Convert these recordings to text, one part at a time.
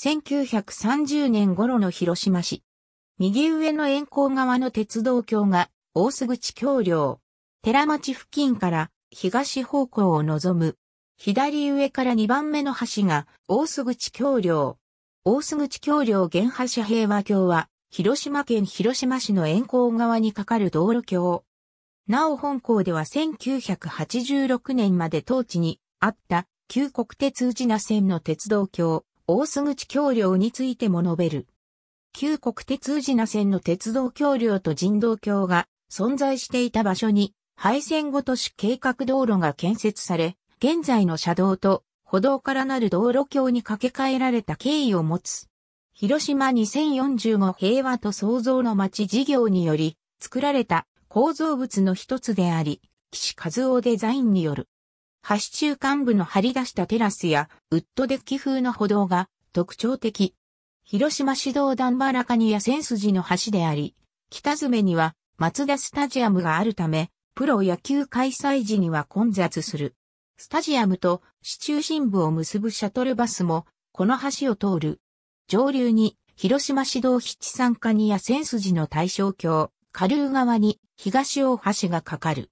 1930年頃の広島市。右上の沿行側の鉄道橋が大須口橋梁。寺町付近から東方向を望む。左上から2番目の橋が大須口橋梁。大須口橋梁原橋平和橋は広島県広島市の沿行側に架かる道路橋。なお本校では1986年まで当地にあった旧国鉄宇品線の鉄道橋、大須口橋梁についても述べる。旧国鉄宇品線の鉄道橋梁と人道橋が存在していた場所に、廃線後都市計画道路が建設され、現在の車道と歩道からなる道路橋に架け替えられた経緯を持つ。広島2045平和と創造の街事業により作られた構造物の一つであり、岸和夫デザインによる橋中間部の張り出したテラスや、ウッドデッキ風の歩道が特徴的。広島市道段原カニや千筋の橋であり、北詰には松田スタジアムがあるため、プロ野球開催時には混雑する。スタジアムと市中心部を結ぶシャトルバスも、この橋を通る。上流に広島市道七三カニや千筋の大正橋、下流側に東大橋がかかる。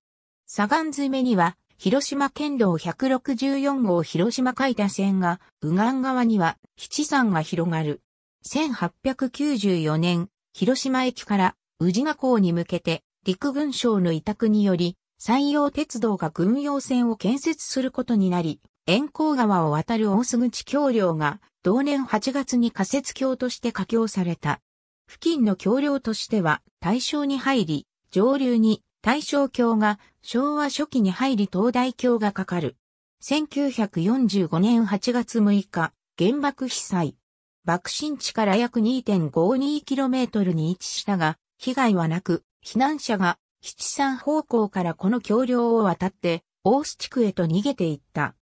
左岸詰めには広島県道164号広島海田線が、右岸側には七山が広がる。1894年、広島駅から宇治河港に向けて陸軍省の委託により、山陽鉄道が軍用線を建設することになり、沿江川を渡る大須口橋梁が同年8月に仮設橋として架橋された。付近の橋梁としては大正に入り、上流に大正教が昭和初期に入り東大教がかかる。1945年8月6日、原爆被災。爆心地から約 2.52km に位置したが、被害はなく、避難者が七三方向からこの橋梁を渡って、大須地区へと逃げていった。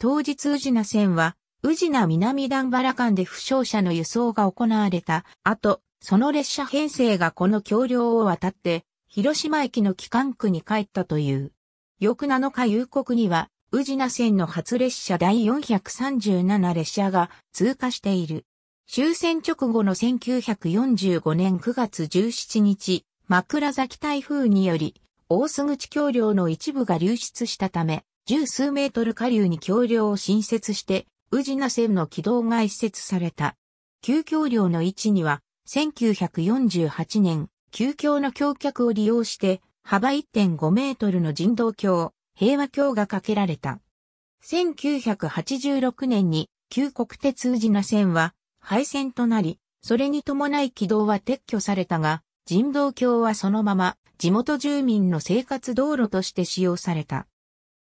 当日宇品線は、宇品南段原間で負傷者の輸送が行われた後、その列車編成がこの橋梁を渡って、広島駅の機関区に帰ったという。翌7日夕刻には、宇品線の初列車第437列車が通過している。終戦直後の1945年9月17日、枕崎台風により、大須口橋梁の一部が流出したため、十数メートル下流に橋梁を新設して、宇品線の軌道が一設された。旧橋梁の位置には、1948年、急橋の橋脚を利用して、幅1.5メートルの人道橋、平和橋が架けられた。1986年に旧国鉄宇品線は廃線となり、それに伴い軌道は撤去されたが、人道橋はそのまま地元住民の生活道路として使用された。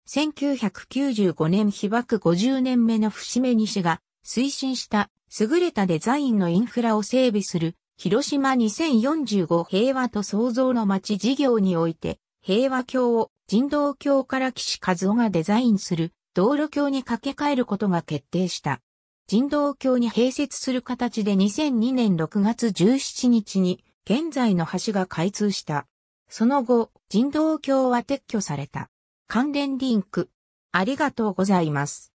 1995年被爆50年目の節目西が推進した優れたデザインのインフラを整備する広島2045平和と創造の街事業において、平和橋を人道橋から岸和夫がデザインする道路橋に架け替えることが決定した。人道橋に併設する形で2002年6月17日に現在の橋が開通した。その後、人道橋は撤去された。関連リンク。ありがとうございます。